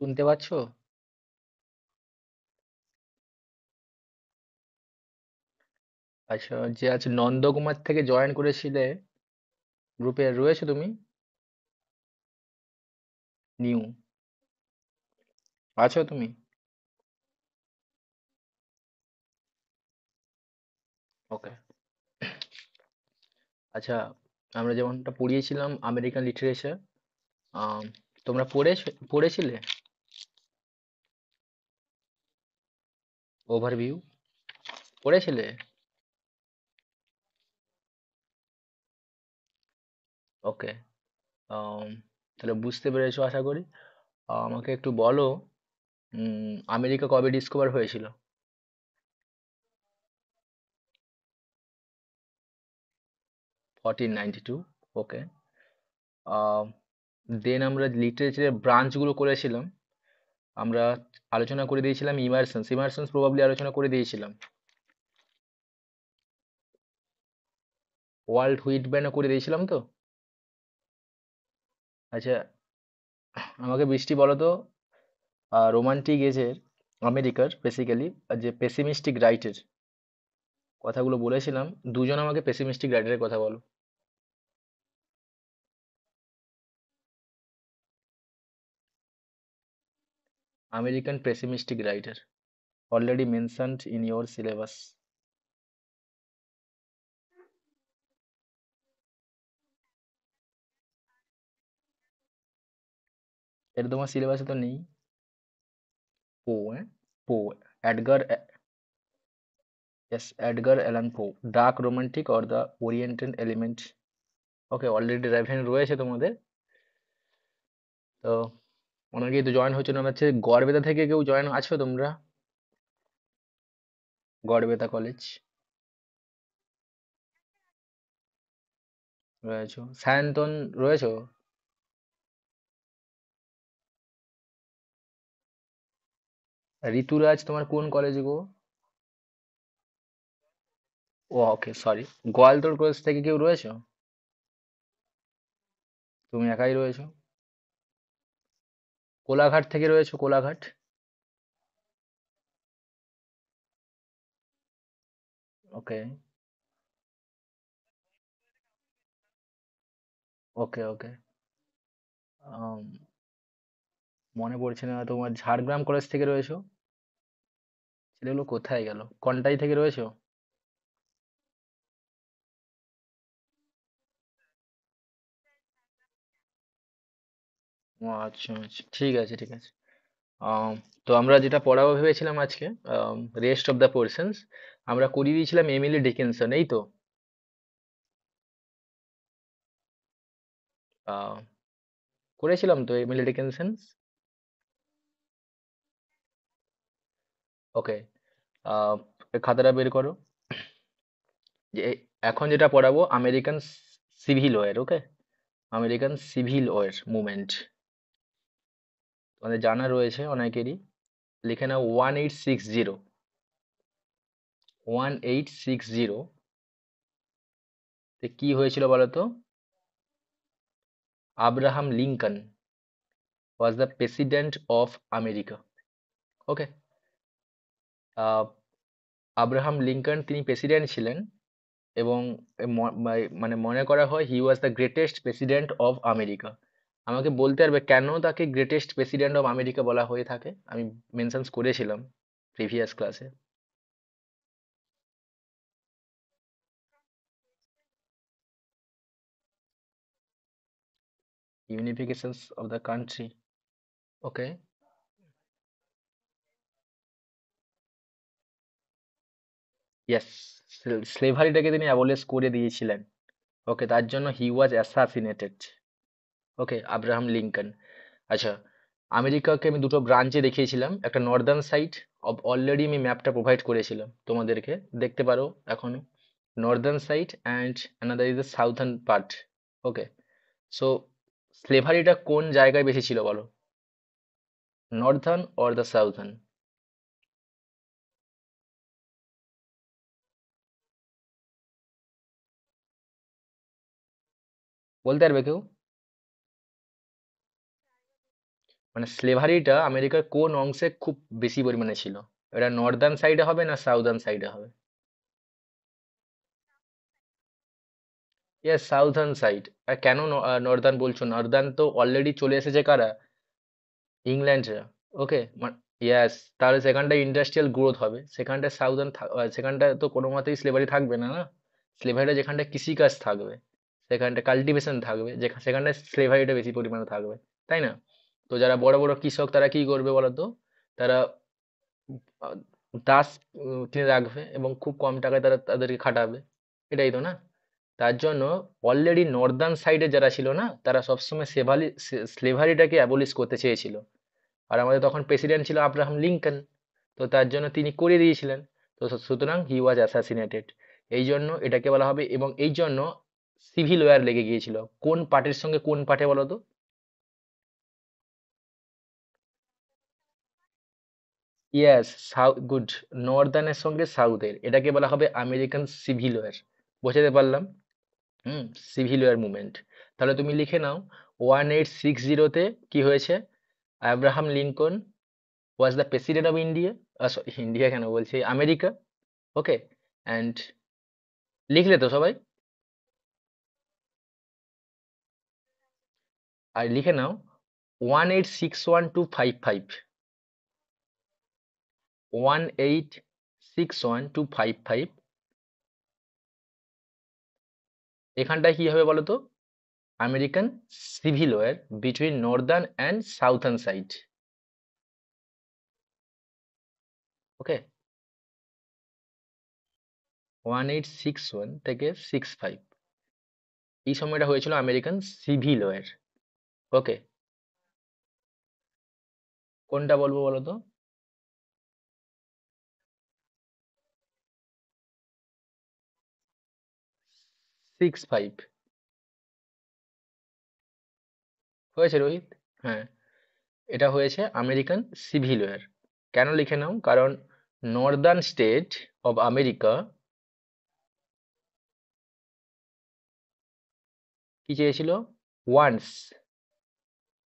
শুনতে পাচ্ছ আচ্ছা যে আজ নন্দকুমার থেকে জয়েন করেছিলে গ্রুপে রয়েছে তুমি নিউ আছো তুমি ওকে আচ্ছা আমরা যেমনটা পড়িয়েছিলাম আমেরিকান লিটারেচার তোমরা পড়েছ পড়েছিলে ওভারভিউ পড়েছিলে ওকে তাহলে বুঝতে পেরেছো আশা করি আমাকে একটু বলো আমেরিকা কবে ডিসকভার হয়েছিল fourteen ninety two okay then আমরা লিটারেচারের ব্রাঞ্চগুলো করেছিলাম আমরা আলোচনা করে দিয়েছিলাম ইমার্সেন্স ইমার্সেন্স প্রবাবলি আলোচনা করে দিয়েছিলাম ওয়ার্ল্ড হুইট ব্যানও করে দিয়েছিলাম তো আচ্ছা আমাকে বৃষ্টি বলো তো রোমান্টিক এজের আমেরিকার বেসিক্যালি যে পেসিমিস্টিক রাইটের কথাগুলো বলেছিলাম দুজন আমাকে পেসিমিস্টিক রাইটারের কথা বলো American pessimistic writer, already mentioned in your syllabus. Syllabus तो नहीं पो है Poe Edgar yes Edgar Allan Poe dark romantic और the oriented element okay already driving रोए थे तुम तो অনেকেই তো জয়েন হচ্ছে না হচ্ছে গড়বেতা থেকে কেউ জয়েন আছো তোমরা গড়বেতা কলেজ রয়েছো সায়ন্তন রয়েছো ঋতুরাজ তোমার কোন কলেজ গো ও ওকে সরি গোয়ালতোড় কলেজ থেকে কেউ রয়েছো তুমি একাই রয়েছো কোলাঘাট থেকে রয়েছে কোলাঘাট ওকে ওকে ওকে মনে পড়ছে না তোমার ঝাড়গ্রাম কলেজ থেকে রয়েছো ছেলেগুলো কোথায় গেল কন্টাই থেকে রয়েছো আচ্ছা আচ্ছা ঠিক আছে ঠিক আছে তো আমরা যেটা পড়াবো ভেবেছিলাম আজকে রেস্ট অফ দ্য পোর্শনস আমরা করিয়ে দিয়েছিলাম এমিলি ডিকিনসন এই তো করেছিলাম তো এমিলি ডিকিনসন ওকে খাতাটা বের করো যে এখন যেটা পড়াবো American civil war okay American civil war movement তোমাদের জানা রয়েছে অনেকেরই লিখে নাও one eight six zero one eight six zero কী হয়েছিল বলতো Abraham Lincoln was the president of America okay Abraham Lincoln তিনি প্রেসিডেন্ট ছিলেন এবং মানে মনে করা হয় he was the greatest president of America আমাকে বলতে পারবে কেন তাকে গ্রেটেস্ট প্রেসিডেন্ট অফ আমেরিকা বলা হয়ে থাকে আমি মেনশনস করেছিলাম প্রিভিয়াস ক্লাসে unifications of the country okay yes স্লেভারিটাকে তিনি অ্যাবলেস করে দিয়েছিলেন ওকে তার জন্য he was assassinated okay Abraham Lincoln আচ্ছা আমেরিকাকে আমি দুটো ব্রাঞ্চে দেখিয়েছিলাম একটা নর্দার্ন সাইড অলরেডি আমি ম্যাপটা প্রোভাইড করেছিলাম তোমাদেরকে দেখতে পারো এখন northern side and another is the southern part okay so স্লেভারিটা কোন জায়গায় বেশি ছিল বলো নর্থার্ন অর দ্য সাউথার্ন বলতে পারবে কেউ মানে স্লেভারিটা আমেরিকার কোন অংশে খুব বেশি পরিমাণে ছিল এটা নর্দার্ন সাইডে হবে না সাউদার্ন সাইডে হবে ইয়া সাউদার্ন সাইড আর কেন নর্দার্ন বলছো নর্দার্ন তো অলরেডি চলে এসেছে কারা ইংল্যান্ডরা ওকে ইয়াস তাহলে সেখানটায় ইন্ডাস্ট্রিয়াল গ্রোথ হবে সেখানটায় সাউদার্ন সেখানটা তো কোনো মতেই স্লেভারি থাকবে না না স্লেভারিটা যেখানটা কৃষিকাজ থাকবে সেখানটা কাল্টিভেশন থাকবে যেখানে সেখানটা স্লেভারিটা বেশি পরিমাণে থাকবে তাই না তো যারা বড় বড় কৃষক তারা কি করবে বলতো তারা দাস কিনে রাখবে এবং খুব কম টাকায় তারা তাদেরকে খাটাবে এটাই তো না তার জন্য অলরেডি নর্দার্ন সাইডে যারা ছিল না তারা সবসময় সেভালি স্লেভারিটাকে অ্যাবলিশ করতে চেয়েছিল আর আমাদের তখন প্রেসিডেন্ট ছিল আব্রাহাম লিঙ্কন তো তার জন্য তিনি করে দিয়েছিলেন তো সুতরাং হি ওয়াজ অ্যাসাসিনেটেড এই জন্য এটাকে বলা হবে এবং এই জন্য সিভিল ওয়ার লেগে গিয়েছিল কোন পার্টির সঙ্গে কোন পার্টে বলো তো ইয়াস সাউথ গুড নর্দার্নের সঙ্গে সাউথের এটাকে বলা হবে আমেরিকান সিভিল ওয়ার বোঝাতে পারলাম হুম সিভিল ওয়ার মুভমেন্ট তাহলে তুমি লিখে নাও ওয়ান এইট সিক্স জিরোতে কী হয়েছে Abraham Lincoln was the president of India sorry India কেন বলছি আমেরিকা ওকে অ্যান্ড লিখলে তো সবাই আর লিখে নাও one eight six one two five five one eight six one two five five এখানটায় হবে বলতো American civil war between northern and southern side okay one eight six one থেকে সিক্স ফাইভ এই সময়টা হয়েছিল আমেরিকান সিভিল ওয়ার ওকে কোনটা বলবো বলো তো সিক্স ফাইভ হয়েছে রোহিত হ্যাঁ এটা হয়েছে আমেরিকান সিভিল ওয়ার কেন লিখে নাও কারণ নর্দার্ন স্টেট অব আমেরিকা কি চেয়েছিল ওয়ান্স